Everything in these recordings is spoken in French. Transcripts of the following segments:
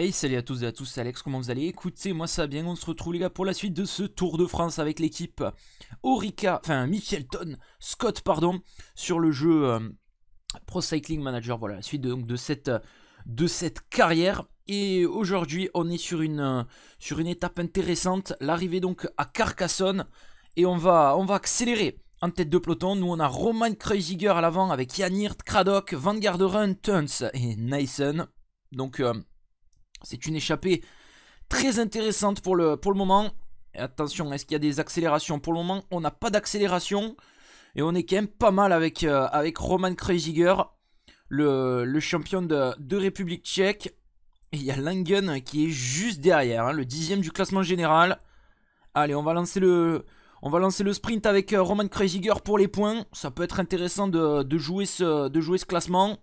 Hey salut à tous et à tous, Alex, comment vous allez Écoutez, moi ça va bien, on se retrouve les gars pour la suite de ce Tour de France avec l'équipe Orica, enfin Michelton, Scott pardon, sur le jeu euh, Pro Cycling Manager, voilà la suite de, donc, de, cette, de cette carrière. Et aujourd'hui on est sur une, sur une étape intéressante, l'arrivée donc à Carcassonne, et on va, on va accélérer en tête de peloton. Nous, on a Roman Kreuziger à l'avant avec Yannirt, Kradock Craddock, Van Tuns et Nyson. Donc, euh, c'est une échappée très intéressante pour le, pour le moment. attention, est-ce qu'il y a des accélérations Pour le moment, on n'a pas d'accélération. Et on est quand même pas mal avec, euh, avec Roman Kreuziger, le, champion de, République tchèque. Et il y a Langen qui est juste derrière, hein, le dixième du classement général. Allez, on va lancer le, on va lancer le sprint avec euh, Roman Kreuziger pour les points. Ça peut être intéressant de, jouer, ce, de jouer ce classement.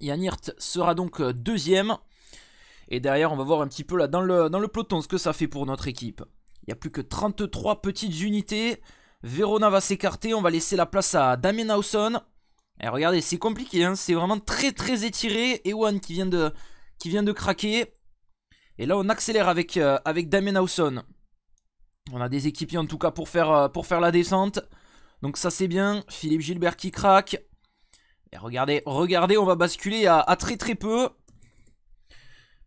Yannirt sera donc euh, deuxième. Et derrière, on va voir un petit peu là dans le, dans le peloton ce que ça fait pour notre équipe. Il n'y a plus que 33 petites unités. Verona va s'écarter, on va laisser la place à Damien Hausson. Et regardez, c'est compliqué, hein, c'est vraiment très très étiré. Ewan qui vient de, qui vient de craquer. Et là, on accélère avec, euh, avec Damien Hausson. On a des équipiers en tout cas pour faire, euh, pour faire la descente. Donc ça c'est bien. Philippe Gilbert qui craque. Et regardez, regardez, on va basculer à très très peu.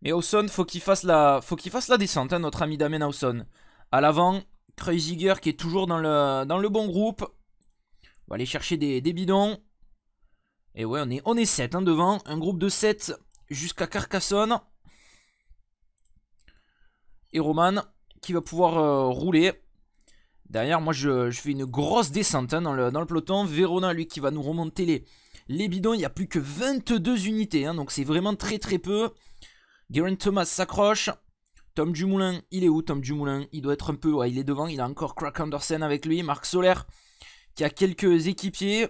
Et Hausson, faut qu'il fasse la, faut qu'il fasse la descente, hein, notre ami Damien Hausson. À l'avant, Kreuziger qui est toujours dans le, dans le bon groupe. On va aller chercher des, bidons. Et ouais, on est, on est 7 hein, devant. Un groupe de 7 jusqu'à Carcassonne. Et Roman qui va pouvoir euh, rouler. Derrière, moi, je, fais une grosse descente hein, dans, le, peloton. Vérona, lui, qui va nous remonter les, les bidons. Il n'y a plus que 22 unités. donc, c'est vraiment très, très peu. Garen Thomas s'accroche. Tom Dumoulin, il est où Tom Dumoulin Il doit être un peu, il est devant, il a encore Crack Anderson avec lui, Marc Soler, qui a quelques équipiers.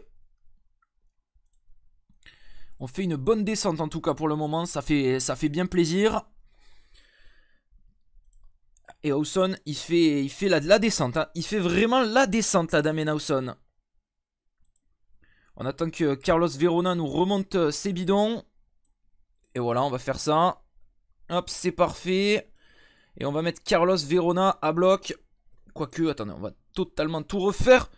On fait une bonne descente en tout cas pour le moment, ça fait, ça fait bien plaisir. Et Hawson, il fait, il fait la, descente, hein. il fait vraiment la descente la et Hawson. On attend que Carlos Verona nous remonte euh, ses bidons. Et voilà, on va faire ça. Hop, c'est parfait. Et on va mettre Carlos Verona à bloc. Quoique, attendez, on va totalement tout refaire.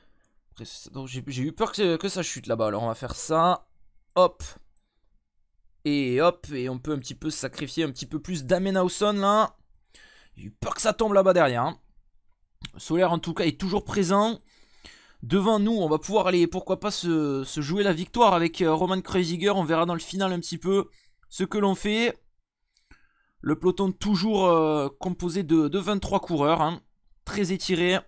J'ai eu peur que, ça chute là-bas. Alors on va faire ça. Hop. Et hop. Et on peut un petit peu sacrifier un petit peu plus d'Amenhausen là. J'ai eu peur que ça tombe là-bas derrière. Hein. Solaire en tout cas est toujours présent. Devant nous, on va pouvoir aller, pourquoi pas, se, se jouer la victoire avec euh, Roman Kreuziger. On verra dans le final un petit peu ce que l'on fait. Le peloton toujours euh, composé de, 23 coureurs, hein. très étiré.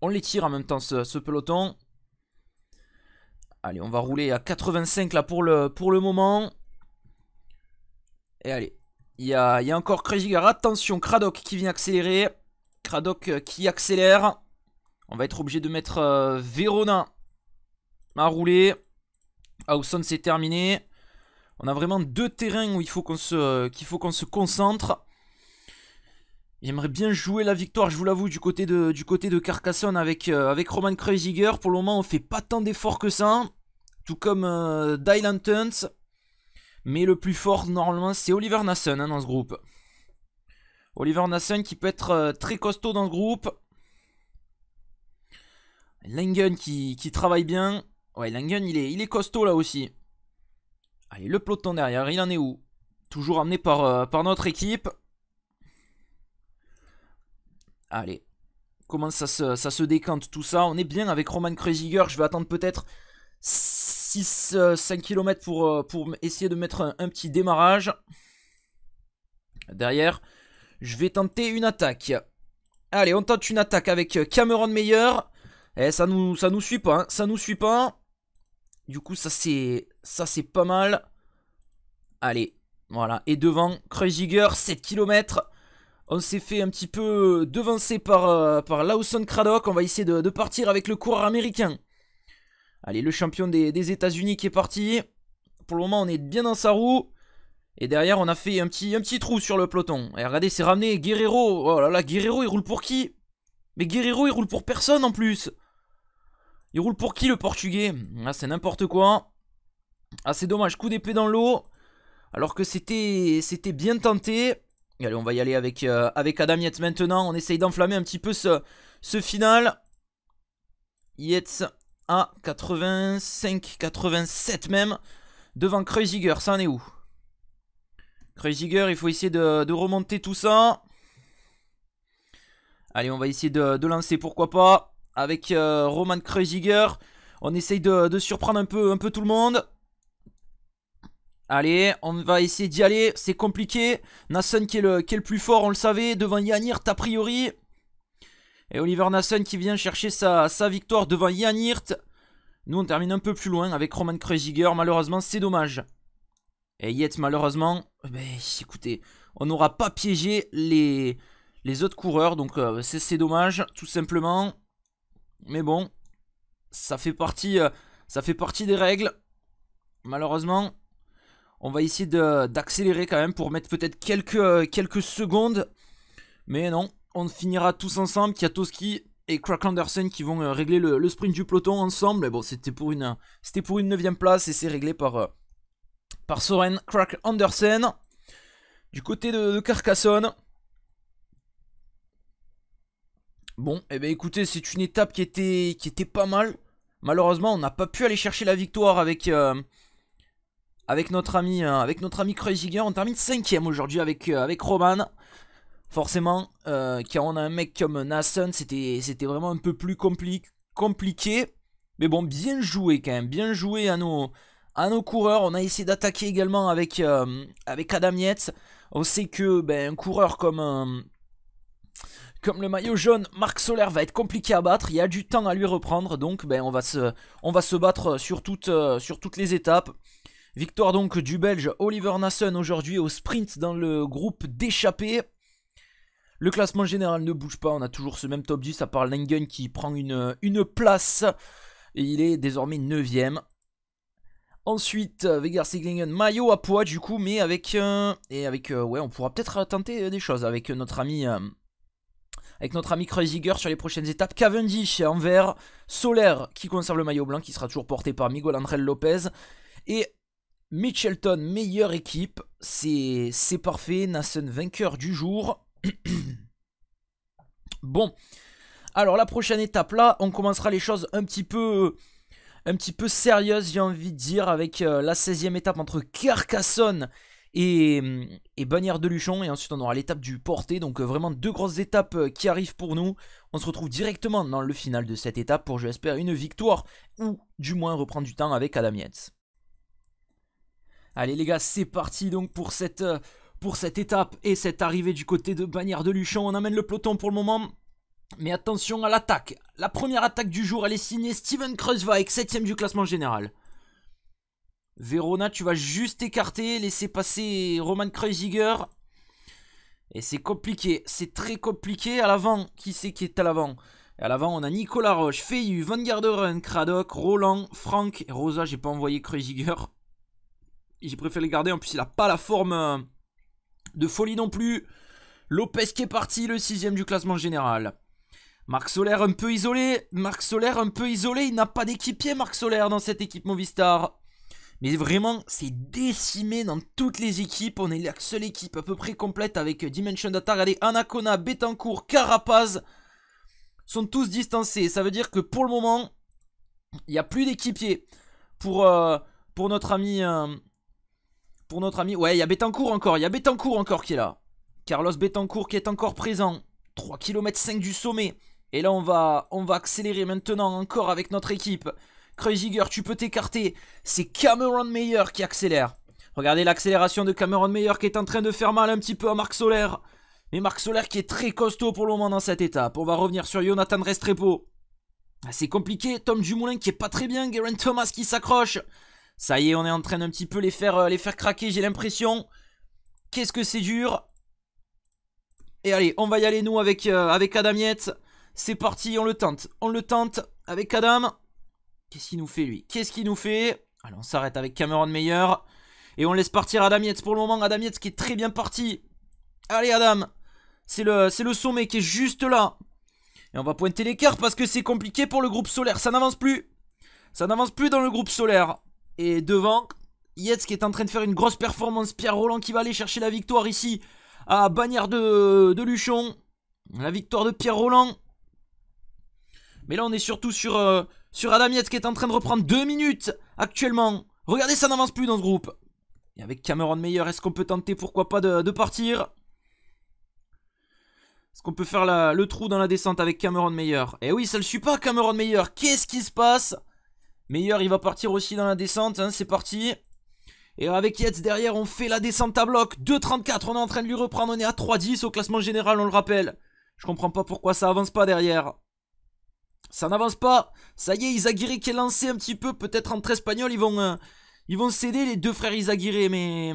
On les tire en même temps ce, peloton. Allez, on va rouler à 85 là pour le, pour le moment. Et allez, il y a, y a, encore Krajigar. Attention, Kradok qui vient accélérer. Cradoc euh, qui accélère. On va être obligé de mettre euh, Vérona à rouler. Hawson c'est terminé. On a vraiment deux terrains où il faut qu'on se, euh, se concentre. J'aimerais bien jouer la victoire, je vous l'avoue, du côté de, du côté de Carcassonne avec, euh, avec Roman Kreuziger. Pour le moment, on fait pas tant d'efforts que ça. Tout comme euh, Dylan Tuns. Mais le plus fort, normalement, c'est Oliver Nassen hein, dans ce groupe. Oliver Nassen qui peut être très costaud dans ce groupe. Langen qui, qui travaille bien. Ouais, Langen, il est, il est costaud là aussi. Allez, le peloton derrière, il en est où Toujours amené par, euh, par notre équipe. Allez, comment ça se, ça se décante tout ça On est bien avec Roman Kreuziger, je vais attendre peut-être 6-5 euh, km euh, pour, essayer de mettre un, petit démarrage. Derrière, je vais tenter une attaque. Allez, on tente une attaque avec Cameron Meyer. Et eh, ça nous, ça nous suit pas, hein, ça nous suit pas. Du coup, ça c'est ça, c'est pas mal. Allez, voilà. Et devant, Kreuziger, 7 km. On s'est fait un petit peu devancer par, euh, Lawson Craddock. On va essayer de, partir avec le coureur américain. Allez, le champion des, États-Unis qui est parti. Pour le moment, on est bien dans sa roue. Et derrière, on a fait un petit, un petit trou sur le peloton. Et regardez, c'est ramené Guerrero. Oh là là, Guerrero, il roule pour qui Mais Guerrero, il roule pour personne en plus. Il roule pour qui le portugais Là, ah, c'est n'importe quoi. Ah, c'est dommage, coup d'épée dans l'eau. Alors que c'était bien tenté. allez, on va y aller avec, euh, avec Adam Yates maintenant. On essaye d'enflammer un petit peu ce, ce final. Yates à 85, 87 même. Devant Kreuziger, ça en est où Kreuziger, il faut essayer de, de, remonter tout ça. Allez, on va essayer de, de lancer, pourquoi pas. Avec euh, Roman Kreuziger. On essaye de, de surprendre un peu, un peu tout le monde. Allez, on va essayer d'y aller. C'est compliqué. Nasson qui est, le, plus fort, on le savait. Devant Yanirt, a priori. Et Oliver Nasson qui vient chercher sa, victoire devant Yanirt. Nous, on termine un peu plus loin avec Roman Kreuziger. Malheureusement, c'est dommage. Et Yet, malheureusement, eh ben, écoutez, on n'aura pas piégé les, les autres coureurs. Donc, euh, c'est dommage, tout simplement. Mais bon, ça fait partie, euh, ça fait partie des règles. Malheureusement, on va essayer d'accélérer quand même pour mettre peut-être quelques, euh, quelques secondes. Mais non, on finira tous ensemble. Kiatoski et Crack Anderson qui vont euh, régler le, sprint du peloton ensemble. bon, c'était pour une c'était pour une place et c'est réglé par, euh, par Soren Crack Anderson. Du côté de, Carcassonne. Bon, et eh ben, écoutez, c'est une étape qui était, qui était pas mal. Malheureusement, on n'a pas pu aller chercher la victoire avec, avec notre ami, euh, avec notre ami Kreuziger. On termine cinquième aujourd'hui avec, euh, avec Roman. Forcément, car euh, on a un mec comme Nassen, c'était vraiment un peu plus compliqué. Mais bon, bien joué quand même, bien joué à nos, à nos coureurs. On a essayé d'attaquer également avec, avec Adam On sait que ben, un coureur comme... comme le maillot jaune, Marc Soler va être compliqué à battre. Il y a du temps à lui reprendre, donc ben, on, va se, on va se battre sur sur toutes les étapes. Victoire donc du Belge Oliver Nassen aujourd'hui au sprint dans le groupe d'échappée. Le classement général ne bouge pas, on a toujours ce même top 10 à part Langen qui prend une, une place. Et il est désormais 9ème. Ensuite, euh, Vegar Siglingen, maillot à poids du coup, mais avec... Euh, et avec... Euh, ouais, on pourra peut-être tenter des choses avec notre ami... avec notre ami Kreuziger sur les prochaines étapes. Cavendish en vert, Solaire qui conserve le maillot blanc qui sera toujours porté par Miguel André Lopez. Et Mitchelton, meilleure équipe. C'est parfait. Nassen, vainqueur du jour. bon. Alors, la prochaine étape, là, on commencera les choses un petit peu, un petit peu sérieuses, j'ai envie de dire, avec euh, la 16e étape entre Carcassonne et, et Bannière de Luchon. Et ensuite, on aura l'étape du porté. Donc, euh, vraiment deux grosses étapes euh, qui arrivent pour nous. On se retrouve directement dans le final de cette étape pour, j'espère une victoire ou du moins reprendre du temps avec Adam Yates. Allez les gars, c'est parti donc pour cette, euh, pour cette étape et cette arrivée du côté de Bannière de Luchon. On amène le peloton pour le moment. Mais attention à l'attaque. La première attaque du jour, elle est signée Steven Kreuzweig, 7ème du classement général. Verona, tu vas juste écarter, laisser passer Roman Kreuziger. Et c'est compliqué, c'est très compliqué. À l'avant, qui c'est qui est à l'avant À l'avant, on a Nicolas Roche, Feyu, Van Garderen, Roland, Franck. Et Rosa, j'ai pas envoyé Kreuziger. J'ai préféré le garder. En plus, il a pas la forme euh, de folie non plus. Lopez qui est parti, le sixième du classement général. Marc Solaire un peu isolé. Marc Solaire un peu isolé. Il n'a pas d'équipier, Marc Solaire, dans cette équipe Movistar. Mais vraiment, c'est décimé dans toutes les équipes. On est la seule équipe à peu près complète avec Dimension Data. Regardez, Anacona, Betancourt, Carapaz sont tous distancés. Ça veut dire que pour le moment, il n'y a plus d'équipier pour, euh, pour notre ami... Euh, pour notre ami, ouais, il y a Betancourt encore, il y a Betancourt encore qui est là. Carlos Betancourt qui est encore présent. 3 km 5 du sommet. Et là, on va, on va accélérer maintenant encore avec notre équipe. Kreuziger, tu peux t'écarter. C'est Cameron Meyer qui accélère. Regardez l'accélération de Cameron Meyer qui est en train de faire mal un petit peu à Marc Solaire. Mais Marc Solaire qui est très costaud pour le moment dans cette étape. On va revenir sur Jonathan Restrepo. Ah, c'est compliqué. Tom Dumoulin qui est pas très bien. Garen Thomas qui s'accroche. Ça y est, on est en train d'un petit peu les faire, euh, les faire craquer, j'ai l'impression. Qu'est-ce que c'est dur. Et allez, on va y aller, nous, avec, euh, Adam avec C'est parti, on le tente. On le tente avec Adam. Qu'est-ce qu'il nous fait, lui Qu'est-ce qu'il nous fait Allez, on s'arrête avec Cameron Meyer. Et on laisse partir Adam pour le moment. Adam qui est très bien parti. Allez, Adam. C'est le, le sommet qui est juste là. Et on va pointer l'écart parce que c'est compliqué pour le groupe solaire. Ça n'avance plus. Ça n'avance plus dans le groupe solaire. Et devant, Yetz qui est en train de faire une grosse performance. Pierre Roland qui va aller chercher la victoire ici à bannière de, de Luchon. La victoire de Pierre Roland. Mais là, on est surtout sur, euh, sur Adam Yetz qui est en train de reprendre 2 minutes actuellement. Regardez, ça n'avance plus dans ce groupe. Et avec Cameron Meyer, est-ce qu'on peut tenter, pourquoi pas, de, partir Est-ce qu'on peut faire le trou dans la descente avec Cameron Meyer Eh oui, ça le suit pas, Cameron Meyer. Qu'est-ce qui se passe Meilleur, il va partir aussi dans la descente. Hein, c'est parti. Et avec Yetz derrière, on fait la descente à bloc. 2-34, On est en train de lui reprendre. On est à 3-10 au classement général, on le rappelle. Je comprends pas pourquoi ça avance pas derrière. Ça n'avance pas. Ça y est, Isagiré qui est lancé un petit peu. Peut-être entre Espagnols, ils vont, euh, ils vont céder les deux frères Isagiré. Mais.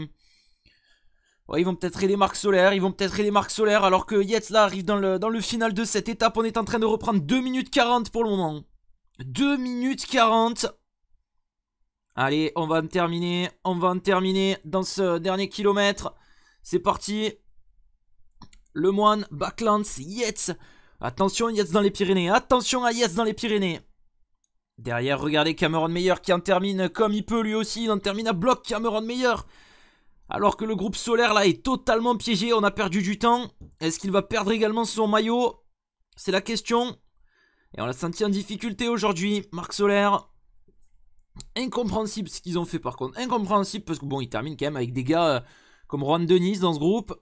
Ouais, ils vont peut-être aider Marc Solaire, ils vont peut-être aider Marc Solaire, alors que Yates là arrive dans le, dans le final de cette étape, on est en train de reprendre 2 minutes 40 pour le moment. 2 minutes 40. Allez, on va en terminer. On va en terminer dans ce dernier kilomètre. C'est parti. Le moine, Backlands, Yates. Attention, Yates dans les Pyrénées. Attention à Yates dans les Pyrénées. Derrière, regardez Cameron Meyer qui en termine comme il peut lui aussi. Il en termine à bloc Cameron Meyer. Alors que le groupe solaire là est totalement piégé. On a perdu du temps. Est-ce qu'il va perdre également son maillot C'est la question. Et on l'a senti en difficulté aujourd'hui, Marc Solaire. Incompréhensible ce qu'ils ont fait par contre. Incompréhensible parce que bon, ils terminent quand même avec des gars euh, comme Ron Denis dans ce groupe.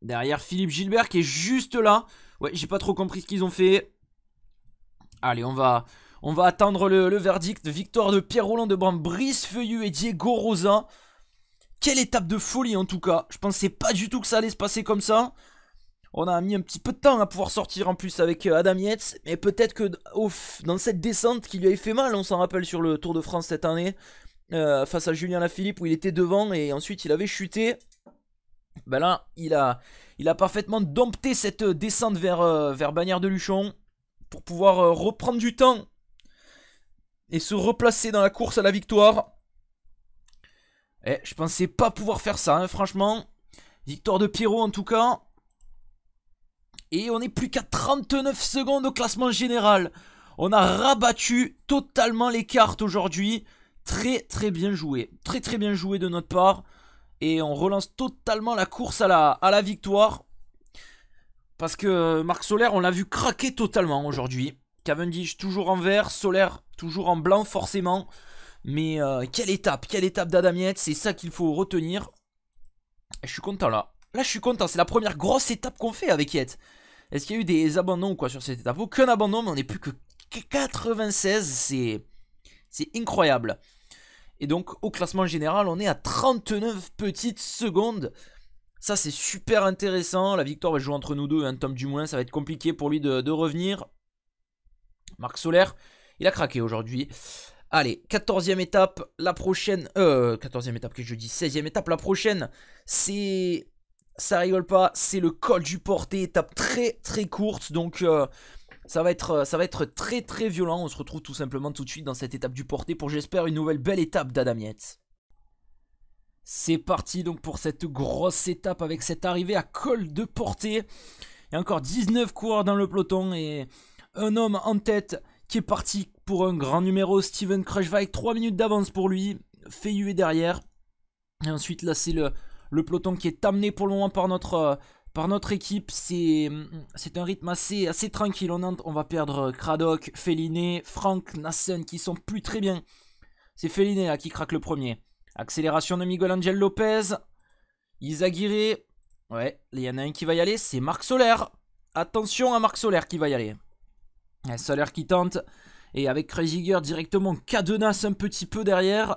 Derrière Philippe Gilbert qui est juste là. Ouais, j'ai pas trop compris ce qu'ils ont fait. Allez, on va, on va attendre le, verdict. Victoire de Pierre Roland de Brun, Brice Feuillu et Diego Rosa. Quelle étape de folie en tout cas. Je pensais pas du tout que ça allait se passer comme ça. On a mis un petit peu de temps à pouvoir sortir en plus avec euh, Adam Yates, mais peut-être que dans cette descente qui lui avait fait mal, on s'en rappelle sur le Tour de France cette année, euh, face à Julien Lafilippe où il était devant et ensuite il avait chuté. Ben là, il a, il a parfaitement dompté cette euh, descente vers, Bagnères de Luchon pour pouvoir reprendre du temps et se replacer dans la course à la victoire. Eh, je pensais pas pouvoir faire ça, hein, franchement. Victoire de Pierrot en tout cas. Et on n'est plus qu'à 39 secondes au classement général. On a rabattu totalement les cartes aujourd'hui. Très très bien joué. Très très bien joué de notre part. Et on relance totalement la course à la, à la victoire. Parce que euh, Marc Solaire, on l'a vu craquer totalement aujourd'hui. Cavendish toujours en vert, Solaire toujours en blanc forcément. Mais euh, quelle étape, quelle étape d'Adamiette, c'est ça qu'il faut retenir. Je suis content là. Là je suis content, c'est la première grosse étape qu'on fait avec Yet. Est-ce qu'il y a eu des abandons ou quoi sur cette étape Aucun abandon, mais on n'est plus que 96. C'est, c'est incroyable. Et donc, au classement général, on est à 39 petites secondes. Ça, c'est super intéressant. La victoire va bah, jouer entre nous deux, un hein, Tom Dumoulin. Ça va être compliqué pour lui de, revenir. Marc Solaire, il a craqué aujourd'hui. Allez, 14e étape, la prochaine. Euh, 14e étape, que je dis 16e étape, la prochaine, c'est ça rigole pas, c'est le col du porté, étape très très courte, donc euh, ça, va être, euh, ça va être très très violent. On se retrouve tout simplement tout de suite dans cette étape du porté pour j'espère une nouvelle belle étape d'Adamiette. C'est parti donc pour cette grosse étape avec cette arrivée à col de portée. Il y a encore 19 coureurs dans le peloton et un homme en tête qui est parti pour un grand numéro, Steven Krushvike, 3 minutes d'avance pour lui, Feiyu est derrière. Et ensuite là c'est le, le peloton qui est amené pour le moment par notre euh, par notre équipe, mm, c'est un rythme assez, assez tranquille. On, on va perdre euh, Cradock, Féliné, Frank, Nassen qui sont plus très bien. C'est Féliné là qui craque le premier. Accélération de Miguel Angel Lopez. Isaguirre. Ouais, il y en a un qui va y aller, c'est Marc Solaire. Attention à Marc Solaire qui va y aller. Solaire qui tente. Et avec Craziger directement, Cadenas un petit peu derrière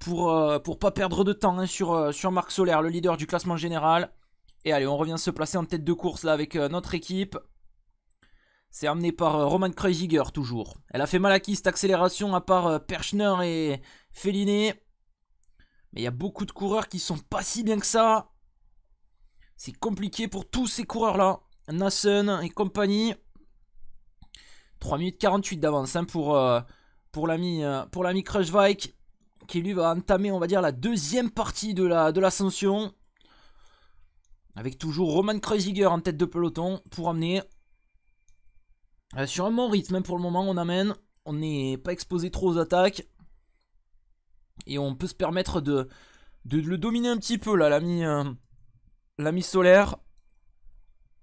pour, ne euh, pour pas perdre de temps hein, sur, euh, sur Marc Soler, le leader du classement général. Et allez, on revient se placer en tête de course là avec euh, notre équipe. C'est amené par Roman Kreuziger toujours. Elle a fait mal à qui cette accélération à part Perchner et Felliné. Mais il y a beaucoup de coureurs qui sont pas si bien que ça. C'est compliqué pour tous ces coureurs là. Nassen et compagnie. 3 minutes 48 d'avance hein, pour, pour l'ami Krushvike qui lui va entamer, on va dire, la deuxième partie de la de l'ascension. Avec toujours Roman Kreuziger en tête de peloton pour amener. Euh, sur un bon rythme même hein, pour le moment, on amène. On n'est pas exposé trop aux attaques. Et on peut se permettre de, le dominer un petit peu là, euh, l'ami solaire.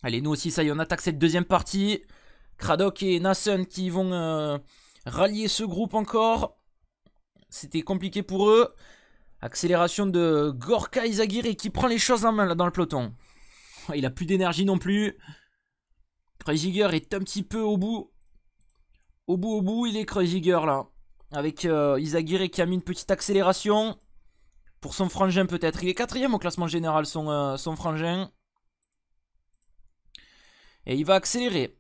Allez, nous aussi, ça y est, on attaque cette deuxième partie. Cradock et Nassen qui vont euh, rallier ce groupe encore. C'était compliqué pour eux. Accélération de Gorka Izaguirre qui prend les choses en main là dans le peloton. Il a plus d'énergie non plus. Kreuziger est un petit peu au bout. Au bout, au bout, il est Kreuziger là. Avec euh, Izaguirre qui a mis une petite accélération. Pour son frangin peut-être. Il est quatrième au classement général son, euh, frangin. Et il va accélérer.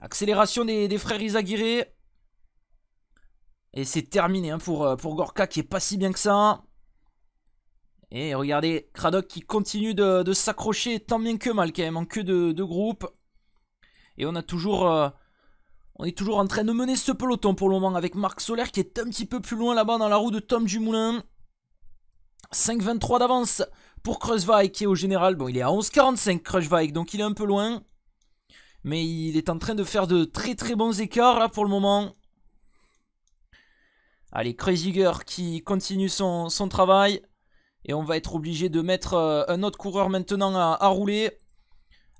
Accélération des, des frères Izaguirre et c'est terminé hein, pour, euh, pour Gorka qui est pas si bien que ça. Et regardez, Craddock qui continue de, s'accrocher tant bien que mal quand même en queue de, groupe. Et on a toujours... Euh, on est toujours en train de mener ce peloton pour le moment avec Marc Solaire qui est un petit peu plus loin là-bas dans la roue de Tom Dumoulin. 5'23 d'avance pour Kreuzweig qui est au général. Bon, il est à 11'45 45 donc il est un peu loin. Mais il est en train de faire de très très bons écarts là pour le moment. Allez, Kreuziger qui continue son, travail. Et on va être obligé de mettre euh, un autre coureur maintenant à, rouler.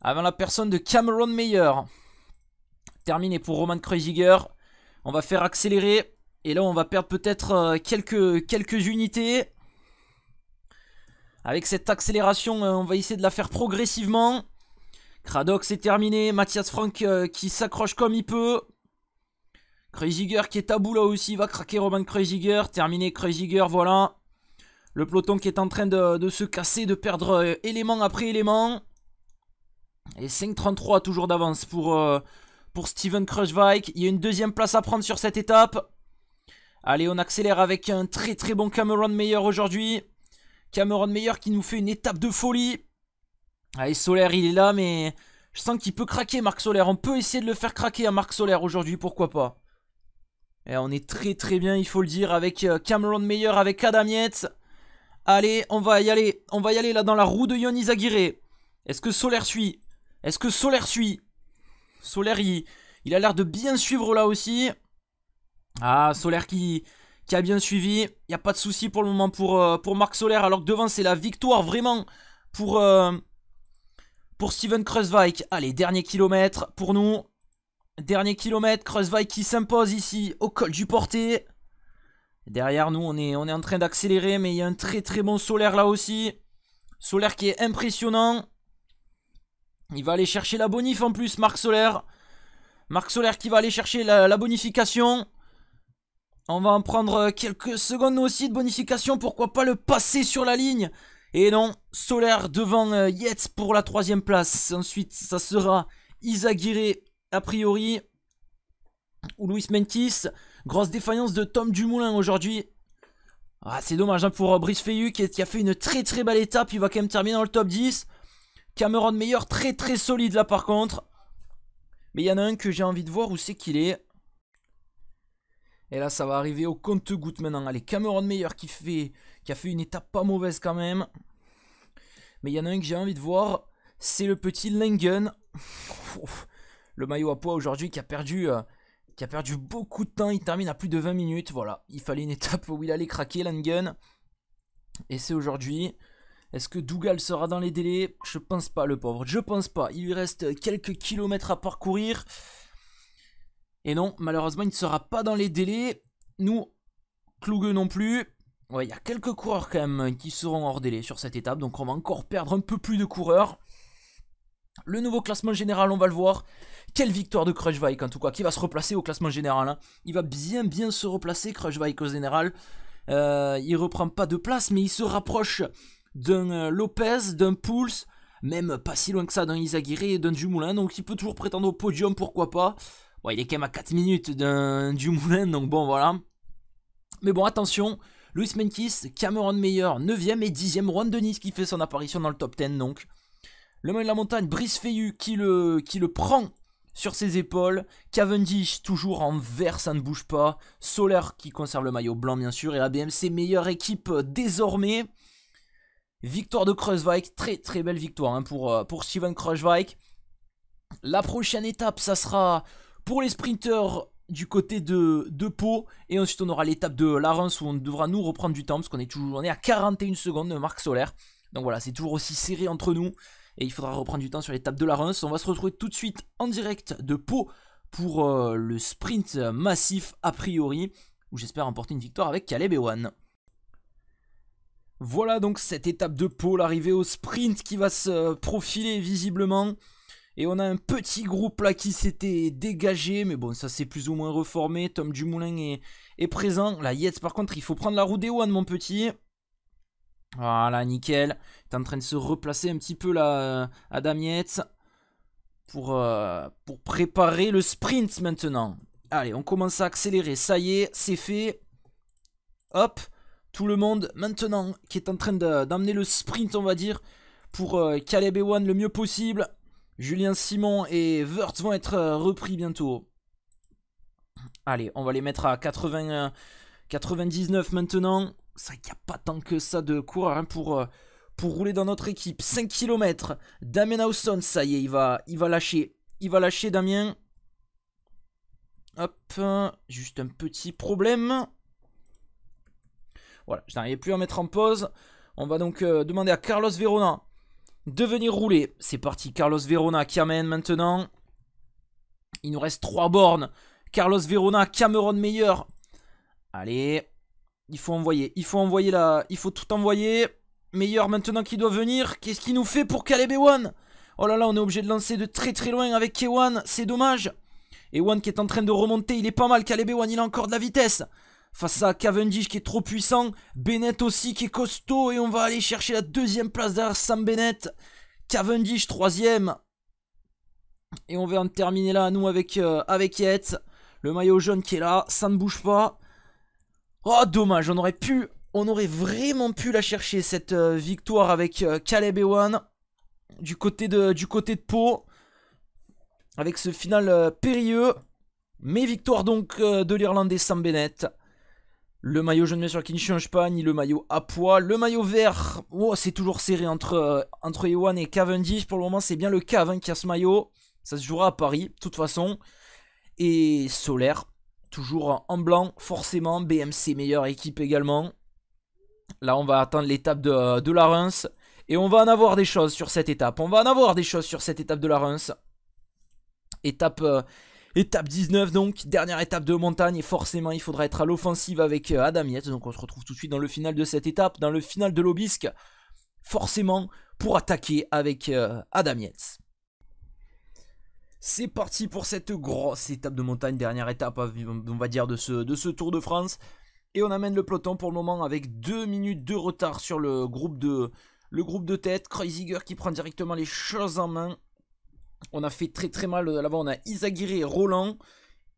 Avant la personne de Cameron Meyer. Terminé pour Roman Kreuziger. On va faire accélérer. Et là, on va perdre peut-être euh, quelques, quelques unités. Avec cette accélération, euh, on va essayer de la faire progressivement. Cradox est terminé. Mathias Frank qui s'accroche comme il peut. Craziger qui est à bout là aussi, va craquer Roman Kreuziger Terminé Craziger, voilà. Le peloton qui est en train de, se casser, de perdre euh, élément après élément. Et 5.33 toujours d'avance pour, euh, pour Steven Krushvike. Il y a une deuxième place à prendre sur cette étape. Allez, on accélère avec un très très bon Cameron Meyer aujourd'hui. Cameron Meyer qui nous fait une étape de folie. Allez, Solaire, il est là, mais je sens qu'il peut craquer, Marc Solaire. On peut essayer de le faire craquer à Marc Solaire aujourd'hui, pourquoi pas. Eh, on est très très bien, il faut le dire, avec euh, Cameron Meyer, avec Adam Allez, on va y aller. On va y aller là dans la roue de Yonis Aguirre. Est-ce que Solaire suit Est-ce que Solaire suit Solaire, il, a l'air de bien suivre là aussi. Ah, Solaire qui, qui a bien suivi. Il n'y a pas de souci pour le moment pour, euh, pour Marc Solaire. Alors que devant, c'est la victoire vraiment pour, euh, pour Steven Kreuzweig. Allez, dernier kilomètre pour nous. Dernier kilomètre, Crossvike qui s'impose ici au col du porté. Derrière nous, on est, on est en train d'accélérer, mais il y a un très très bon solaire là aussi. Solaire qui est impressionnant. Il va aller chercher la bonif en plus, Marc Solaire. Marc Solaire qui va aller chercher la, bonification. On va en prendre quelques secondes nous aussi de bonification. Pourquoi pas le passer sur la ligne Et non, Solaire devant euh, Yates pour la troisième place. Ensuite, ça sera Isagiré a priori, ou Luis Mentis. Grosse défaillance de Tom Dumoulin aujourd'hui. Ah, c'est dommage hein, pour euh, Brice Fayu qui, a fait une très très belle étape. Il va quand même terminer dans le top 10. Cameron Meyer très très solide là par contre. Mais il y en a un que j'ai envie de voir où c'est qu'il est. Et là ça va arriver au compte-goutte maintenant. Allez, Cameron Meyer qui, fait, qui a fait une étape pas mauvaise quand même. Mais il y en a un que j'ai envie de voir. C'est le petit Langen le maillot à poids aujourd'hui qui a perdu euh, qui a perdu beaucoup de temps. Il termine à plus de 20 minutes. Voilà, il fallait une étape où il allait craquer Langen. Et c'est aujourd'hui. Est-ce que Dougal sera dans les délais Je pense pas, le pauvre. Je pense pas. Il lui reste quelques kilomètres à parcourir. Et non, malheureusement, il ne sera pas dans les délais. Nous, Clougueux non plus. Ouais, il y a quelques coureurs quand même qui seront hors délai sur cette étape. Donc on va encore perdre un peu plus de coureurs. Le nouveau classement général, on va le voir. Quelle victoire de Vike en tout cas, qui va se replacer au classement général. Hein. Il va bien bien se replacer Vike au général. Euh, il reprend pas de place, mais il se rapproche d'un euh, Lopez, d'un Pouls même pas si loin que ça d'un Isagiré et d'un Dumoulin. Donc il peut toujours prétendre au podium, pourquoi pas. Bon, il est quand même à 4 minutes d'un Dumoulin, donc bon voilà. Mais bon, attention, Luis Menkis, Cameron Meyer, 9ème et 10ème, Juan Denis qui fait son apparition dans le top 10 donc. Le main de la montagne, Brice Feyu qui le, qui le prend sur ses épaules. Cavendish toujours en vert, ça ne bouge pas. Soler qui conserve le maillot blanc bien sûr. Et la BMC meilleure équipe euh, désormais. Victoire de Kreuzweig, très très belle victoire hein, pour, euh, pour Steven Kreuzweig. La prochaine étape, ça sera pour les sprinteurs du côté de, de Pau. Et ensuite, on aura l'étape de Larence où on devra nous reprendre du temps parce qu'on est toujours est à 41 secondes de Marc Solaire. Donc voilà, c'est toujours aussi serré entre nous et il faudra reprendre du temps sur l'étape de la Reims. On va se retrouver tout de suite en direct de Pau pour euh, le sprint massif a priori, où j'espère emporter une victoire avec Caleb Ewan. Voilà donc cette étape de Pau, l'arrivée au sprint qui va se profiler visiblement. Et on a un petit groupe là qui s'était dégagé, mais bon, ça s'est plus ou moins reformé. Tom Dumoulin est, présent. La Yates, par contre, il faut prendre la roue des One, mon petit. Voilà, nickel. Il est en train de se replacer un petit peu là, euh, damiette pour, euh, pour préparer le sprint maintenant. Allez, on commence à accélérer. Ça y est, c'est fait. Hop, tout le monde maintenant qui est en train d'amener le sprint, on va dire, pour euh, Caleb Ewan le mieux possible. Julien Simon et Wurtz vont être repris bientôt. Allez, on va les mettre à 99 maintenant. Ça vrai n'y a pas tant que ça de coureur hein, pour, euh, pour rouler dans notre équipe. 5 km, Damien Hausson, ça y est, il va, il va lâcher. Il va lâcher, Damien. Hop, juste un petit problème. Voilà, je n'arrivais plus à mettre en pause. On va donc euh, demander à Carlos Verona de venir rouler. C'est parti, Carlos Verona qui maintenant. Il nous reste 3 bornes. Carlos Verona, Cameron Meilleur. Allez, il faut envoyer, il faut envoyer la... Il faut tout envoyer. Meilleur maintenant qui doit venir. Qu'est-ce qu'il nous fait pour Caleb Oh là là, on est obligé de lancer de très très loin avec k C'est dommage. Et qui est en train de remonter, il est pas mal. Caleb One, il a encore de la vitesse. Face à Cavendish qui est trop puissant. Bennett aussi qui est costaud. Et on va aller chercher la deuxième place derrière Sam Bennett. Cavendish troisième. Et on va en terminer là, nous, avec, euh, avec Yates. Le maillot jaune qui est là, ça ne bouge pas. Oh dommage, on aurait pu, on aurait vraiment pu la chercher cette euh, victoire avec euh, Caleb Ewan du côté de, du côté de Pau. Avec ce final euh, périlleux. Mais victoire donc de l'Irlandais Sam Bennett. Le maillot jaune bien sûr qui ne change pas, ni le maillot à poids. Le maillot vert, oh, c'est toujours serré entre, entre Ewan et Cavendish. Pour le moment c'est bien le Cav hein, qui a ce maillot. Ça se jouera à Paris, de toute façon. Et Solaire, Toujours en blanc, forcément. BMC, meilleure équipe également. Là, on va attendre l'étape euh, de, la Reims. Et on va en avoir des choses sur cette étape. On va en avoir des choses sur cette étape de la Reims. Étape, euh, étape 19 donc, dernière étape de montagne. Et forcément, il faudra être à l'offensive avec euh, Adam Donc on se retrouve tout de suite dans le final de cette étape, dans le final de l'Obisque. Forcément, pour attaquer avec Adam c'est parti pour cette grosse étape de montagne, dernière étape on va dire de ce, Tour de France. Et on amène le peloton pour le moment avec 2 minutes de retard sur le groupe de, tête. Kreuziger qui prend directement les choses en main. On a fait très très mal là-bas, on a Isagiré Roland.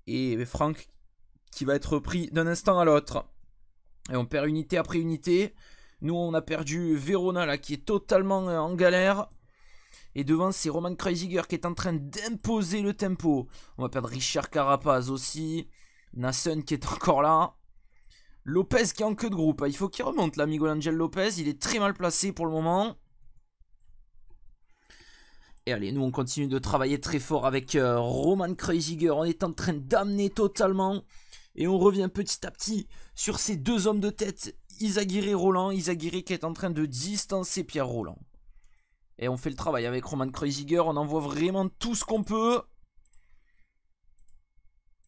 Et Franck qui va être pris d'un instant à l'autre. Et on perd unité après unité. Nous on a perdu Verona là qui est totalement euh, en galère. Et devant, c'est Roman Kreuziger qui est en train d'imposer le tempo. On va perdre Richard Carapaz aussi. Nassen qui est encore là. Lopez qui est en queue de groupe. Ah, il faut qu'il remonte là, Miguel Angel Lopez. Il est très mal placé pour le moment. Et allez, nous on continue de travailler très fort avec euh, Roman Kreuziger. On est en train d'amener totalement. Et on revient petit à petit sur ces deux hommes de tête. Isagiré Roland. Isagiré qui est en train de distancer Pierre Roland. Et on fait le travail avec Roman Kreuziger, on envoie vraiment tout ce qu'on peut.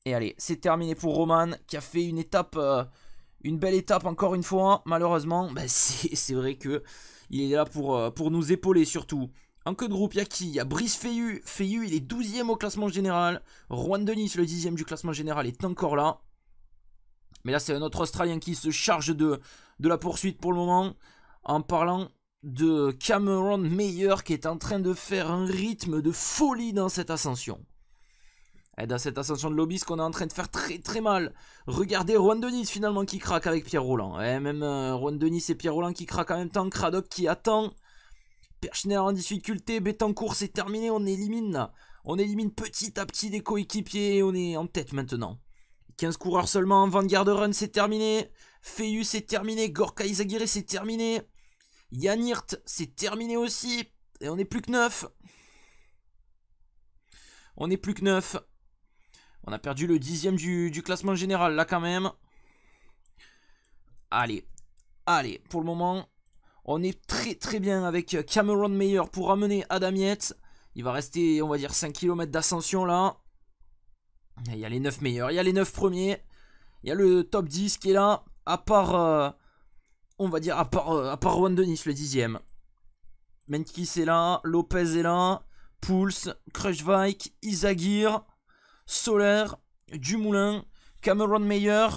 Et allez, c'est terminé pour Roman, qui a fait une étape, euh, une belle étape encore une fois. Hein, malheureusement, bah, c'est vrai que il est là pour, euh, pour nous épauler surtout. En queue de groupe, il y a qui Il y a Brice Feyu. Feyu, il est 12ème au classement général. Juan Denis, le 10ème du classement général, est encore là. Mais là, c'est un autre Australien qui se charge de, de la poursuite pour le moment. En parlant de Cameron Meyer qui est en train de faire un rythme de folie dans cette ascension. Et eh, dans cette ascension de lobby, ce qu'on est en train de faire très très mal. Regardez Juan Denis finalement qui craque avec Pierre Roland. Et eh, même euh, Juan Denis et Pierre Roland qui craquent en même temps. Cradock qui attend. Perchner en difficulté. Betancourt c'est terminé. On élimine On élimine petit à petit des coéquipiers. on est en tête maintenant. 15 coureurs seulement. Vanguard Run c'est terminé. Feyus c'est terminé. Gorka Izagirre c'est terminé. Yannirt, c'est terminé aussi. Et on n'est plus que 9. On n'est plus que 9. On a perdu le dixième du, du classement général, là, quand même. Allez. Allez, pour le moment, on est très très bien avec Cameron Meyer pour ramener Adam Yates. Il va rester, on va dire, 5 km d'ascension, là. Il y a les 9 meilleurs, il y a les 9 premiers. Il y a le top 10 qui est là. À part... Euh, on va dire, à part, euh, à part Juan Denis, le dixième. Menkis est là, Lopez est là, Pouls, Crushvike, Isagir, Soler, Dumoulin, Cameron Meyer.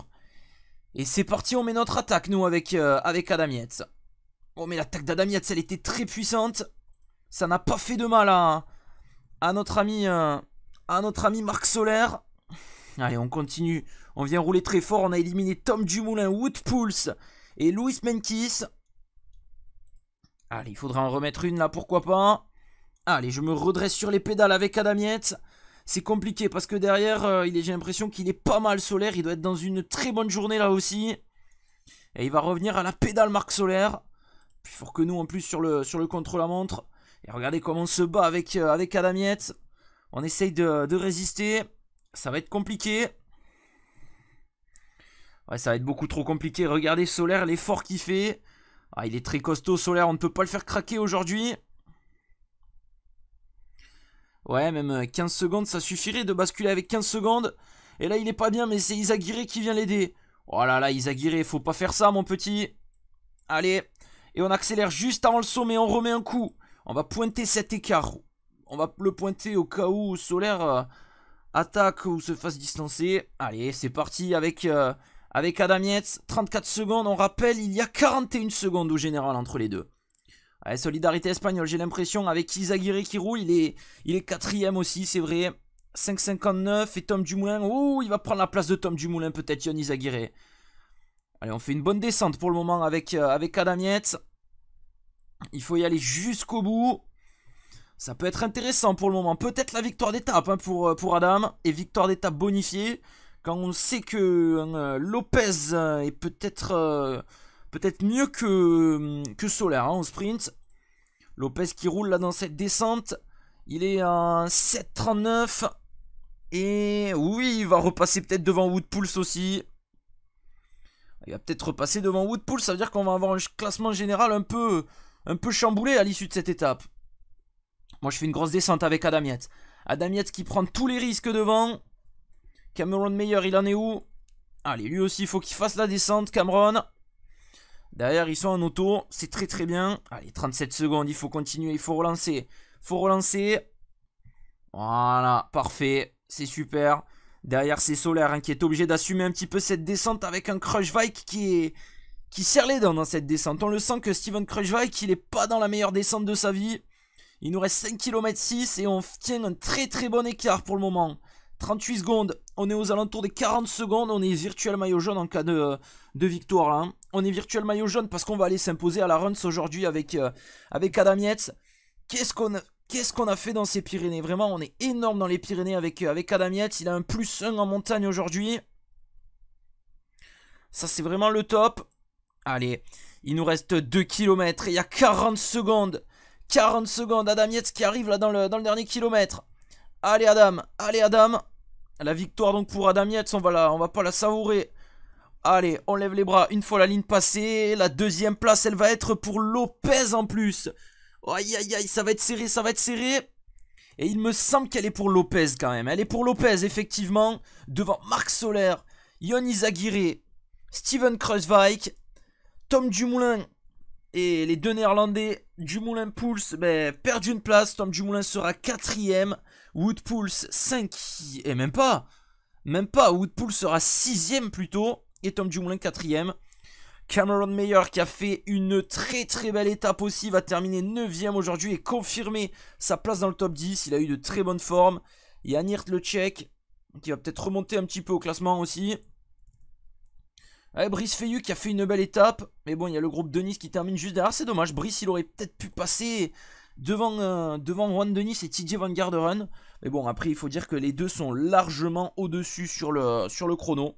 Et c'est parti, on met notre attaque, nous, avec, euh, avec Adam Oh, mais l'attaque d'Adamietz elle était très puissante. Ça n'a pas fait de mal à, à notre ami, euh, à notre ami Marc Soler. Allez, on continue. On vient rouler très fort. On a éliminé Tom Dumoulin, Wood Pulse. Et Louis Menkis. Allez, il faudra en remettre une là, pourquoi pas. Allez, je me redresse sur les pédales avec Adamiette. C'est compliqué parce que derrière, euh, j'ai l'impression qu'il est pas mal solaire. Il doit être dans une très bonne journée là aussi. Et il va revenir à la pédale marque solaire. Puis fort que nous en plus sur le, sur le contre-la-montre. Et regardez comment on se bat avec, euh, avec Adamiette. On essaye de, de résister. Ça va être compliqué. Ouais, ça va être beaucoup trop compliqué. Regardez Solaire, l'effort qu'il fait. Ah, il est très costaud, Solaire. On ne peut pas le faire craquer aujourd'hui. Ouais, même 15 euh, secondes, ça suffirait de basculer avec 15 secondes. Et là, il n'est pas bien, mais c'est Isagiré qui vient l'aider. Oh là là, Isagiré, faut pas faire ça, mon petit. Allez. Et on accélère juste avant le sommet, on remet un coup. On va pointer cet écart. On va le pointer au cas où Solaire euh, attaque ou se fasse distancer. Allez, c'est parti avec... Euh, avec Adam 34 secondes. On rappelle, il y a 41 secondes au général entre les deux. Allez, solidarité espagnole, j'ai l'impression, avec Isaguirre qui roule, il est, il est quatrième aussi, c'est vrai. 5,59 et Tom Dumoulin, oh, il va prendre la place de Tom Dumoulin, peut-être Yann Isaguirre Allez, on fait une bonne descente pour le moment avec, euh, avec Adam Il faut y aller jusqu'au bout. Ça peut être intéressant pour le moment. Peut-être la victoire d'étape hein, pour, euh, pour Adam. Et victoire d'étape bonifiée on sait que hein, Lopez euh, est peut-être euh, peut-être mieux que, hum, que Solaire en hein, sprint. Lopez qui roule là dans cette descente. Il est en 7,39. Et oui, il va repasser peut-être devant Woodpulse aussi. Il va peut-être repasser devant Woodpulse. Ça veut dire qu'on va avoir un classement général un peu, un peu chamboulé à l'issue de cette étape. Moi, je fais une grosse descente avec Adamiette. Adamiette qui prend tous les risques devant. Cameron Meyer, il en est où Allez, lui aussi, il faut qu'il fasse la descente, Cameron. Derrière, ils sont en auto. C'est très très bien. Allez, 37 secondes, il faut continuer, il faut relancer. Il faut relancer. Voilà, parfait. C'est super. Derrière, c'est Solaire hein, qui est obligé d'assumer un petit peu cette descente avec un Crushvike qui est... qui serre les dents dans cette descente. On le sent que Steven Crushvike, il n'est pas dans la meilleure descente de sa vie. Il nous reste 5 km 6 et on tient un très très bon écart pour le moment. 38 secondes, on est aux alentours des 40 secondes, on est virtuel maillot jaune en cas de, victoire. Hein. On est virtuel maillot jaune parce qu'on va aller s'imposer à la Runs aujourd'hui avec, euh, avec Adam Qu'est-ce qu'on a, a, fait dans ces Pyrénées Vraiment, on est énorme dans les Pyrénées avec, euh, avec Adam Il a un plus 1 en montagne aujourd'hui. Ça, c'est vraiment le top. Allez, il nous reste 2 km et il y a 40 secondes. 40 secondes, Adam Yetz qui arrive là dans le, dans le dernier kilomètre. Allez Adam, allez Adam, la victoire donc pour Adam Yates, on va, la, on va pas la savourer. Allez, on lève les bras une fois la ligne passée. La deuxième place, elle va être pour Lopez en plus. Aïe, aïe, aïe, ça va être serré, ça va être serré. Et il me semble qu'elle est pour Lopez quand même. Elle est pour Lopez, effectivement. Devant Marc Soler, Yoni Aguirre, Steven Kreuzvike, Tom Dumoulin et les deux Néerlandais. Dumoulin Pouls, ben, une place. Tom Dumoulin sera quatrième. Woodpools 5 et même pas. Même pas. Woodpools sera 6ème plutôt. Et Tom Dumoulin 4ème. Cameron Meyer qui a fait une très très belle étape aussi. Va terminer 9ème aujourd'hui et confirmer sa place dans le top 10. Il a eu de très bonnes formes. et y le tchèque qui va peut-être remonter un petit peu au classement aussi. Brice Feyu qui a fait une belle étape. Mais bon, il y a le groupe Denis qui termine juste derrière. C'est dommage. Brice, il aurait peut-être pu passer devant, euh, devant Juan Denis et TJ Van Garderen. Mais bon, après, il faut dire que les deux sont largement au-dessus sur le, sur le chrono.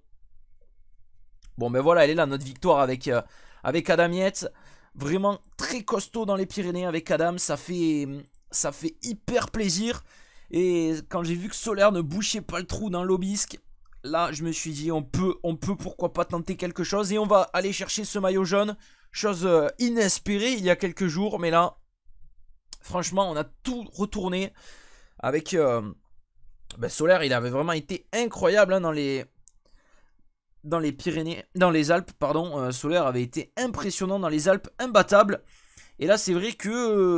Bon, ben voilà, elle est là, notre victoire avec, euh, avec Adam Yates. Vraiment très costaud dans les Pyrénées avec Adam. Ça fait, ça fait hyper plaisir. Et quand j'ai vu que Solaire ne bouchait pas le trou dans l'obisque, là, je me suis dit, on peut, on peut pourquoi pas tenter quelque chose. Et on va aller chercher ce maillot jaune. Chose euh, inespérée il y a quelques jours, mais là, Franchement, on a tout retourné avec euh, ben, Solaire. Il avait vraiment été incroyable hein, dans les dans les Pyrénées, dans les Alpes, pardon. Euh, Solaire avait été impressionnant dans les Alpes, imbattable. Et là, c'est vrai que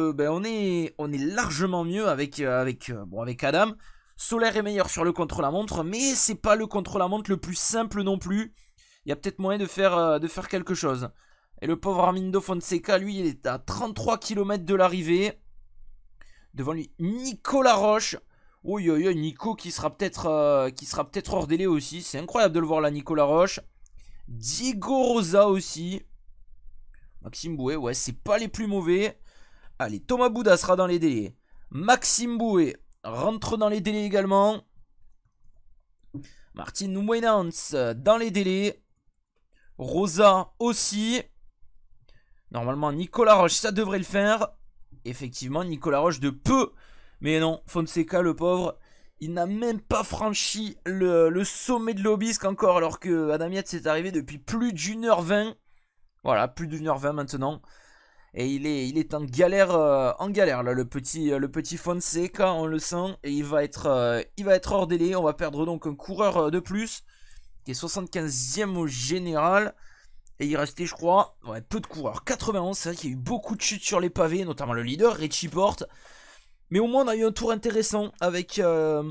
euh, ben, on est on est largement mieux avec avec bon avec Adam. Solaire est meilleur sur le contre-la-montre, mais c'est pas le contre-la-montre le plus simple non plus. Il y a peut-être moyen de faire, de faire quelque chose. Et le pauvre Armindo Fonseca, lui, il est à 33 km de l'arrivée devant lui Nicolas Roche. Oh Nico qui sera peut-être euh, qui sera peut-être hors délai aussi. C'est incroyable de le voir là, Nicolas Roche. Diego Rosa aussi. Maxime Boué, ouais, c'est pas les plus mauvais. Allez, Thomas Bouda sera dans les délais. Maxime Boué rentre dans les délais également. Martin Wenans dans les délais. Rosa aussi. Normalement, Nicolas Roche, ça devrait le faire effectivement Nicolas Roche de peu. Mais non, Fonseca le pauvre, il n'a même pas franchi le, sommet de l'obisque encore, alors que Adam Yates est arrivé depuis plus d'une heure vingt. Voilà, plus d'une heure vingt maintenant. Et il est, il est en galère, euh, en galère là, le petit, le petit Fonseca, on le sent. Et il va être, euh, il va être hors délai. On va perdre donc un coureur euh, de plus, qui est 75e au général. Et il restait, je crois, ouais, peu de coureurs. 91, c'est vrai qu'il y a eu beaucoup de chutes sur les pavés, notamment le leader, Richie Porte. Mais au moins, on a eu un tour intéressant avec euh,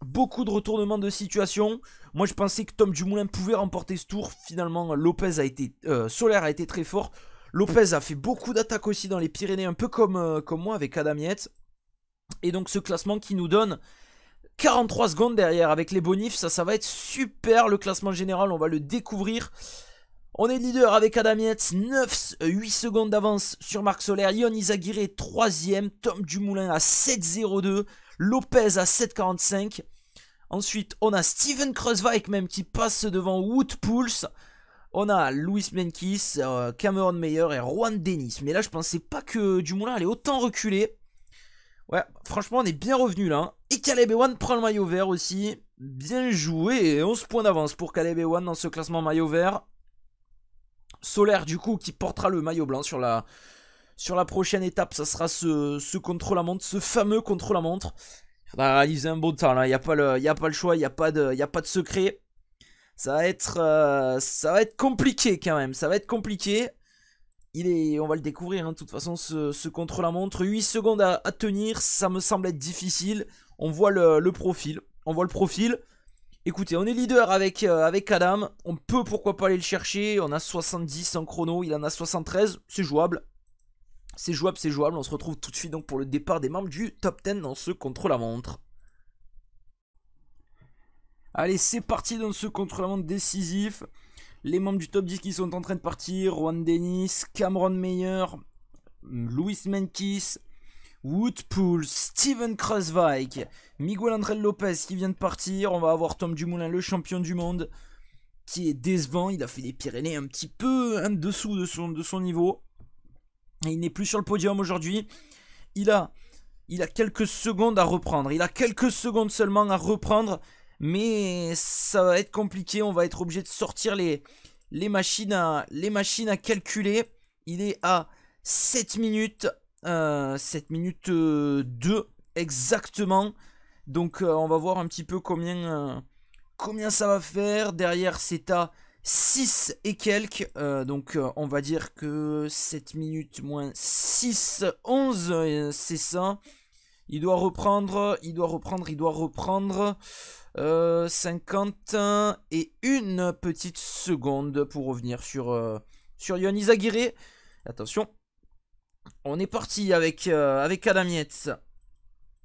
beaucoup de retournements de situation. Moi, je pensais que Tom Dumoulin pouvait remporter ce tour. Finalement, Lopez a été, euh, Solaire a été très fort. Lopez a fait beaucoup d'attaques aussi dans les Pyrénées, un peu comme, euh, comme moi avec Adam Et donc, ce classement qui nous donne 43 secondes derrière avec les bonifs, ça, ça va être super. Le classement général, on va le découvrir. On est leader avec Adam 9, 8 secondes d'avance sur Marc Solaire. Ion Izaguirre 3ème, Tom Dumoulin à 7,02, Lopez à 7,45. Ensuite, on a Steven Kreuzweig même qui passe devant Wood Pulse. On a Louis Menkis, euh, Cameron Meyer et Juan Dennis. Mais là, je pensais pas que Dumoulin allait autant reculer. Ouais, franchement, on est bien revenu là. Hein. Et Caleb Ewan prend le maillot vert aussi. Bien joué, 11 points d'avance pour Caleb Ewan dans ce classement maillot vert. Solaire, du coup, qui portera le maillot blanc sur la, sur la prochaine étape. Ça sera ce, ce contre-la-montre, ce fameux contre-la-montre. Il faudra réaliser un bon temps, là. Il n'y a, pas le, y a pas le choix, il n'y a, pas de, y a pas de secret. Ça va être, euh, ça va être compliqué, quand même. Ça va être compliqué. Il est, on va le découvrir, hein, de toute façon, ce, ce contre-la-montre. 8 secondes à, à, tenir, ça me semble être difficile. On voit le, le profil. On voit le profil. Écoutez, on est leader avec, euh, avec Adam. On peut pourquoi pas aller le chercher. On a 70 en chrono. Il en a 73. C'est jouable. C'est jouable, c'est jouable. On se retrouve tout de suite donc pour le départ des membres du top 10 dans ce contre-la-montre. Allez, c'est parti dans ce contre-la-montre décisif. Les membres du top 10 qui sont en train de partir. Juan Dennis, Cameron Meyer, Louis Menkis, Woodpool, Steven Krasvike, Miguel André Lopez qui vient de partir. On va avoir Tom Dumoulin, le champion du monde, qui est décevant. Il a fait des Pyrénées un petit peu en dessous de son, de son niveau. Et il n'est plus sur le podium aujourd'hui. Il a, il a quelques secondes à reprendre. Il a quelques secondes seulement à reprendre. Mais ça va être compliqué. On va être obligé de sortir les, les, machines, les machines à calculer. Il est à 7 minutes 7 euh, minutes 2 euh, exactement. Donc euh, on va voir un petit peu combien, combien ça va faire. Derrière c'est à 6 et quelques. donc on va dire que 7 minutes moins 6, 11, c'est ça. Il doit reprendre, il doit reprendre, il doit reprendre. 51 et une petite seconde pour revenir sur, euh, sur Attention, on est parti avec, euh, avec Adamietz.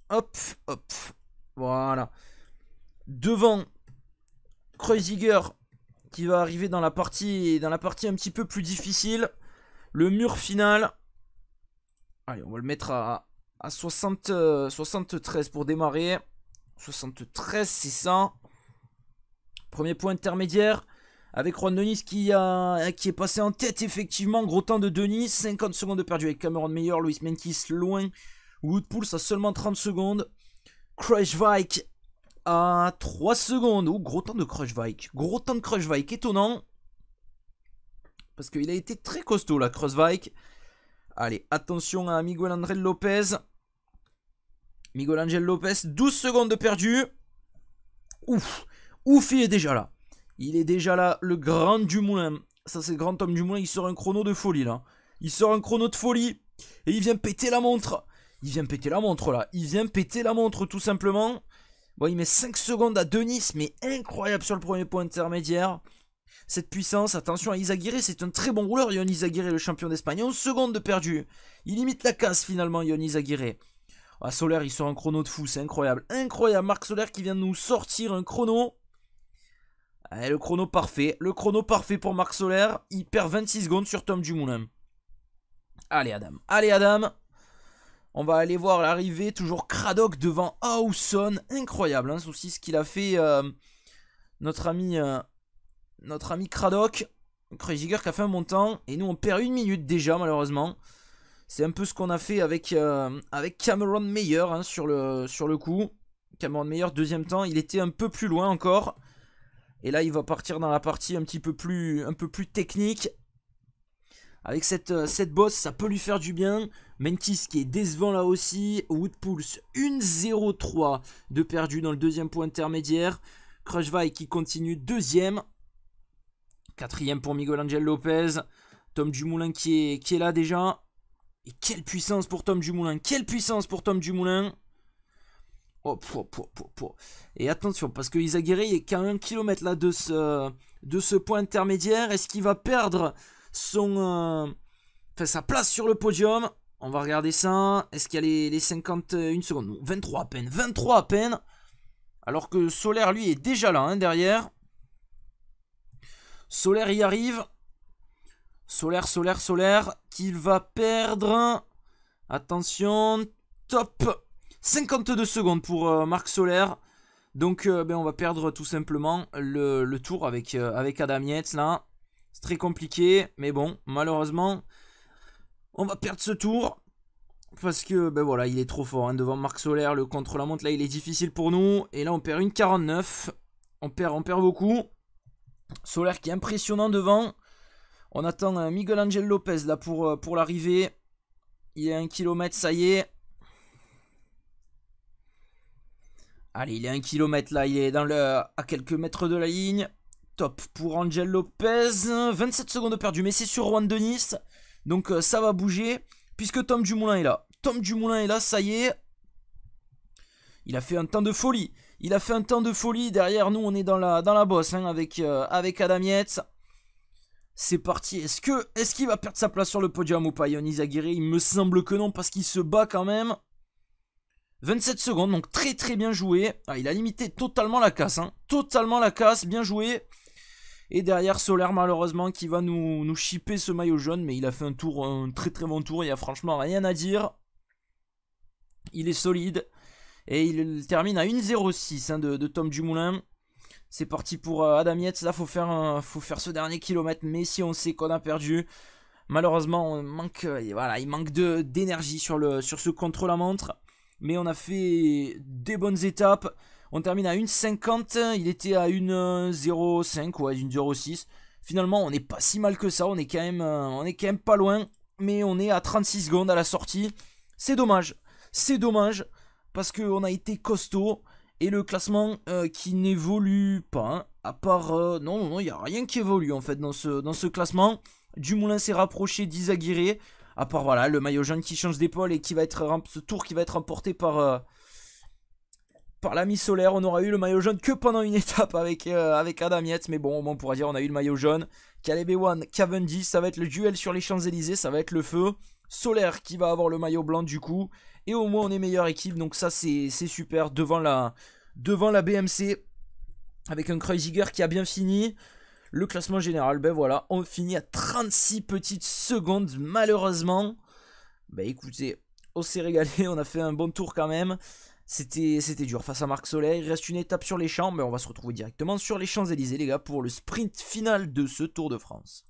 Hop, hop. Voilà. Devant Kreuziger qui va arriver dans la partie dans la partie un petit peu plus difficile. Le mur final. Allez, on va le mettre à, 73 euh, pour démarrer. 73, c'est ça. Premier point intermédiaire avec Juan Denis qui, a, euh, qui est passé en tête effectivement. Gros temps de Denis, 50 secondes de perdu avec Cameron Meyer, Louis Menkis loin. Woodpulse à seulement 30 secondes. Crush Vike à 3 secondes. ou gros temps de Crush Vike. Gros temps de Crush Vike, étonnant. Parce qu'il a été très costaud là, Crush Vike. Allez, attention à Miguel André Lopez. Miguel Angel Lopez, 12 secondes de perdu. Ouf, ouf, il est déjà là. Il est déjà là, le grand du moulin. Ça, c'est le grand du Dumoulin. Il sort un chrono de folie, là. Il sort un chrono de folie. Et il vient péter la montre. Il vient péter la montre, là. Il vient péter la montre, tout simplement. Bon, il met 5 secondes à Denis, mais incroyable sur le premier point intermédiaire. Cette puissance, attention à Isaguirre, c'est un très bon rouleur, Yon Isaguirre, le champion d'Espagne. 11 secondes de perdu. Il imite la casse, finalement, Yon Isaguirre. Ah, Solaire, il sort un chrono de fou, c'est incroyable. Incroyable, Marc Solaire qui vient de nous sortir un chrono Allez, eh, le chrono parfait. Le chrono parfait pour Marc Solaire. Il perd 26 secondes sur Tom Dumoulin. Allez, Adam. Allez, Adam. On va aller voir l'arrivée. Toujours Cradock devant Hausson. Incroyable, hein, aussi ce qu'il a fait euh, notre ami euh, notre ami qui a fait un montant. Et nous, on perd une minute déjà, malheureusement. C'est un peu ce qu'on a fait avec, euh, avec Cameron Meyer hein, sur, le, sur le coup. Cameron Meyer, deuxième temps, il était un peu plus loin encore. Et là, il va partir dans la partie un petit peu plus, un peu plus technique. Avec cette, euh, cette boss, ça peut lui faire du bien. Mentis qui est décevant là aussi. Woodpulse, 1-0-3 de perdu dans le deuxième point intermédiaire. Crushvai qui continue deuxième. Quatrième pour Miguel Angel Lopez. Tom Dumoulin qui est, qui est là déjà. Et quelle puissance pour Tom Dumoulin. Quelle puissance pour Tom Dumoulin. Oh, et attention, parce que Isagiri est qu'à 1 kilomètre là de ce, de ce point intermédiaire. Est-ce qu'il va perdre son, euh, sa place sur le podium On va regarder ça. Est-ce qu'il y a les, 51 secondes 23 à peine. 23 à peine. Alors que Solaire, lui, est déjà là, hein, derrière. Solaire y arrive. Solaire, solaire, solaire. Qu'il va perdre. Attention. Top 52 secondes pour euh, Marc Solaire. Donc euh, ben, on va perdre tout simplement le, tour avec, euh, avec Adam là. C'est très compliqué, mais bon, malheureusement, on va perdre ce tour. Parce que, ben voilà, il est trop fort. Hein, devant Marc Solaire, le contre-la-montre, là, il est difficile pour nous. Et là, on perd une 49. On perd, on perd beaucoup. Solaire qui est impressionnant devant. On attend Miguel Angel Lopez, là, pour, pour l'arrivée. Il y a un kilomètre ça y est. Allez, il est à 1 km là, il est dans le, à quelques mètres de la ligne. Top pour Angel Lopez. 27 secondes perdues, mais c'est sur Juan Denis. Donc euh, ça va bouger, puisque Tom Dumoulin est là. Tom Dumoulin est là, ça y est. Il a fait un temps de folie. Il a fait un temps de folie. Derrière nous, on est dans la, dans la bosse hein, avec, euh, avec Adam C'est parti. Est-ce que est-ce qu'il va perdre sa place sur le podium ou pas, a Il me semble que non, parce qu'il se bat quand même. 27 secondes, donc très très bien joué. Ah, il a limité totalement la casse, hein. totalement la casse, bien joué. Et derrière Solaire malheureusement qui va nous, nous chipper ce maillot jaune, mais il a fait un tour, un très très bon tour, il n'y a franchement rien à dire. Il est solide. Et il termine à 1,06 hein, de, de, Tom Dumoulin. C'est parti pour euh, Adam Là, faut faire, faut faire ce dernier kilomètre. Mais si on sait qu'on a perdu, malheureusement, on manque, euh, voilà, il manque d'énergie sur, sur ce contre-la-montre. Mais on a fait des bonnes étapes. On termine à 1,50. Il était à 1,05 à 1,06. Finalement, on n'est pas si mal que ça. On est quand même, euh, on est quand même pas loin. Mais on est à 36 secondes à la sortie. C'est dommage. C'est dommage parce qu'on a été costaud et le classement euh, qui n'évolue pas. Hein, à part euh, non, non, il n'y a rien qui évolue en fait dans ce dans ce classement. Dumoulin s'est rapproché d'Izaguirre. À part voilà, le maillot jaune qui change d'épaule et qui va être ce tour qui va être remporté par euh, par l'ami solaire. On aura eu le maillot jaune que pendant une étape avec euh, avec Adam Yates, mais bon, on pourra dire on a eu le maillot jaune. Caleb Cavendish, ça va être le duel sur les Champs-Élysées, ça va être le feu. Solaire qui va avoir le maillot blanc du coup. Et au moins on est meilleure équipe, donc ça c'est super devant la devant la BMC avec un Kreuziger qui a bien fini. Le classement général, ben voilà, on finit à 36 petites secondes, malheureusement. Ben écoutez, on s'est régalé, on a fait un bon tour quand même. C'était dur face à Marc Soleil. Il reste une étape sur les champs, mais on va se retrouver directement sur les Champs-Élysées, les gars, pour le sprint final de ce Tour de France.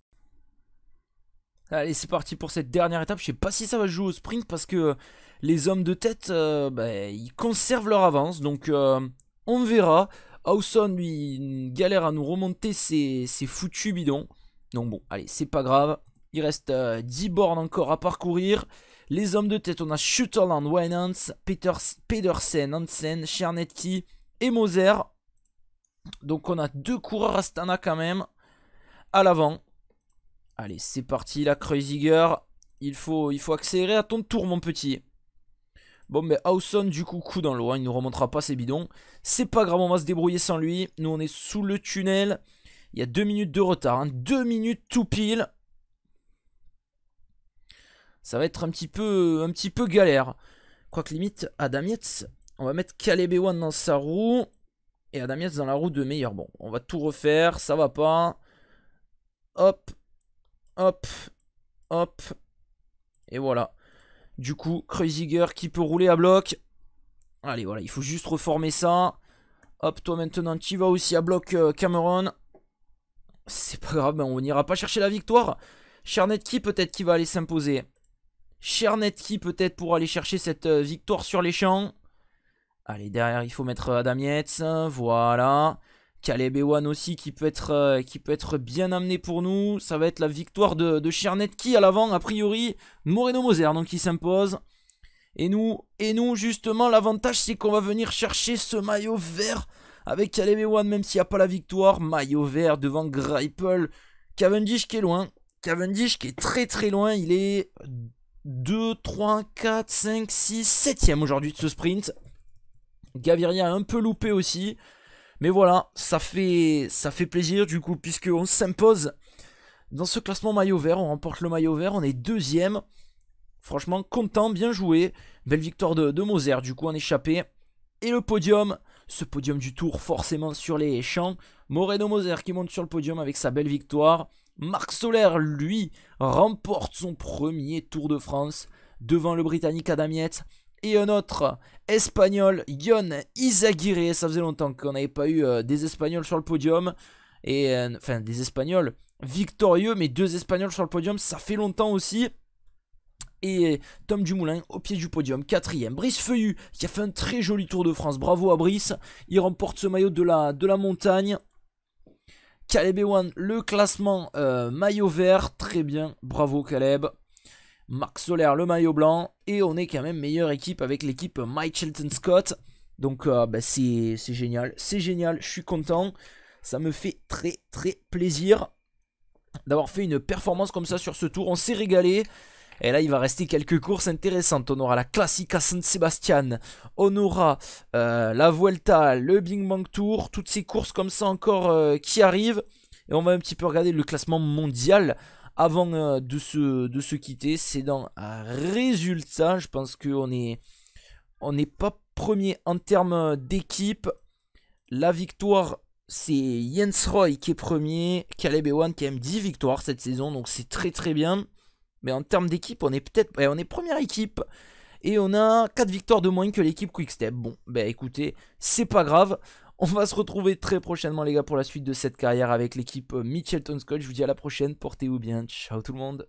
Allez, c'est parti pour cette dernière étape. Je sais pas si ça va jouer au sprint parce que les hommes de tête, euh, ben, ils conservent leur avance. Donc, euh, on verra. Hawson, lui, galère à nous remonter ces foutu foutus bidons. Donc bon, allez, c'est pas grave. Il reste 10 euh, bornes encore à parcourir. Les hommes de tête, on a Shutterland, Wynans, Pedersen, Hansen, Chernetki et Moser. Donc on a deux coureurs Astana quand même à l'avant. Allez, c'est parti, la Kreuziger. Il faut, il faut accélérer à ton tour, mon petit. Bon, mais Hausson du coup, coup dans l'eau. Hein, il ne remontera pas, ses bidons C'est pas grave, on va se débrouiller sans lui. Nous, on est sous le tunnel. Il y a deux minutes de retard. Hein. deux minutes tout pile. Ça va être un petit peu, un petit peu galère. Quoique limite, Adam on va mettre Caleb dans sa roue. Et Adam dans la roue de meilleur. Bon, on va tout refaire. Ça va pas. Hop. Hop. Hop. Et voilà. Du coup, Kreuziger qui peut rouler à bloc. Allez, voilà, il faut juste reformer ça. Hop, toi maintenant, tu vas aussi à bloc euh, Cameron. C'est pas grave, ben, on n'ira pas chercher la victoire. qui peut-être qui va aller s'imposer. qui peut-être pour aller chercher cette euh, victoire sur les champs. Allez, derrière, il faut mettre euh, Adam Voilà. Caleb Ewan aussi qui peut, être, euh, qui peut être bien amené pour nous. Ça va être la victoire de, de Chernet qui à l'avant, a priori, Moreno Moser, donc qui s'impose. Et nous, et nous, justement, l'avantage, c'est qu'on va venir chercher ce maillot vert avec Caleb One même s'il n'y a pas la victoire. Maillot vert devant Greipel. Cavendish qui est loin. Cavendish qui est très très loin. Il est 2, 3, 4, 5, 6, 7ème aujourd'hui de ce sprint. Gaviria a un peu loupé aussi. Mais voilà, ça fait, ça fait plaisir du coup, puisqu'on s'impose dans ce classement maillot vert. On remporte le maillot vert, on est deuxième. Franchement, content, bien joué. Belle victoire de, de Moser, du coup, en échappé. Et le podium, ce podium du tour, forcément sur les champs. Moreno Moser qui monte sur le podium avec sa belle victoire. Marc Soler, lui, remporte son premier Tour de France devant le Britannique Adamiette et un autre espagnol, Yon Izaguirre. Ça faisait longtemps qu'on n'avait pas eu euh, des espagnols sur le podium. Et, euh, enfin, des espagnols victorieux, mais deux espagnols sur le podium, ça fait longtemps aussi. Et Tom Dumoulin au pied du podium, quatrième. Brice Feuillu qui a fait un très joli Tour de France. Bravo à Brice. Il remporte ce maillot de la, de la montagne. Caleb Ewan, le classement euh, maillot vert. Très bien. Bravo Caleb. Marc Solaire, le maillot blanc. Et on est quand même meilleure équipe avec l'équipe Mike Shelton Scott. Donc euh, bah, c'est génial. C'est génial. Je suis content. Ça me fait très très plaisir d'avoir fait une performance comme ça sur ce tour. On s'est régalé. Et là, il va rester quelques courses intéressantes. On aura la Classica San Sebastian, on aura euh, la Vuelta, le Bing Bang Tour, toutes ces courses comme ça encore euh, qui arrivent. Et on va un petit peu regarder le classement mondial avant euh, de, se, de se quitter, c'est dans un résultat. Je pense qu'on est on n'est pas premier en termes d'équipe. La victoire, c'est Jens Roy qui est premier. Caleb Ewan qui a même 10 victoires cette saison, donc c'est très très bien. Mais en termes d'équipe, on est peut-être. on est première équipe. Et on a 4 victoires de moins que l'équipe Quickstep. Bon, bah écoutez, c'est pas grave. On va se retrouver très prochainement, les gars, pour la suite de cette carrière avec l'équipe euh, Mitchelton Scott. Je vous dis à la prochaine. Portez-vous bien. Ciao tout le monde.